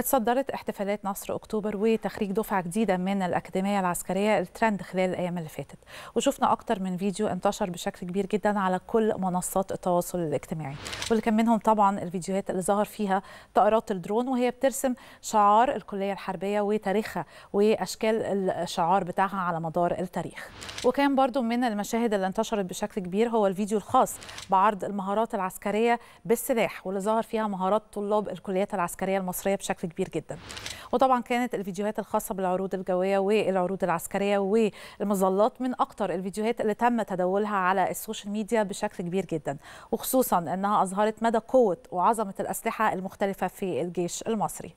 تصدرت احتفالات نصر أكتوبر وتخريج دفعة جديدة من الأكاديمية العسكرية الترند خلال الأيام اللي فاتت وشفنا أكتر من فيديو انتشر بشكل كبير جدا على كل منصات التواصل الاجتماعي واللي كان منهم طبعا الفيديوهات اللي ظهر فيها طائرات الدرون وهي بترسم شعار الكلية الحربية وتاريخها وأشكال الشعار بتاعها على مدار التاريخ وكان برضو من المشاهد اللي انتشرت بشكل كبير هو الفيديو الخاص بعرض المهارات العسكرية بالسلاح واللي ظهر فيها مهارات طلاب الكليات العسكرية المصرية بشكل كبير جدا وطبعا كانت الفيديوهات الخاصه بالعروض الجويه والعروض العسكريه والمظلات من اكتر الفيديوهات اللي تم تداولها على السوشيال ميديا بشكل كبير جدا وخصوصا انها اظهرت مدى قوه وعظمه الاسلحه المختلفه في الجيش المصري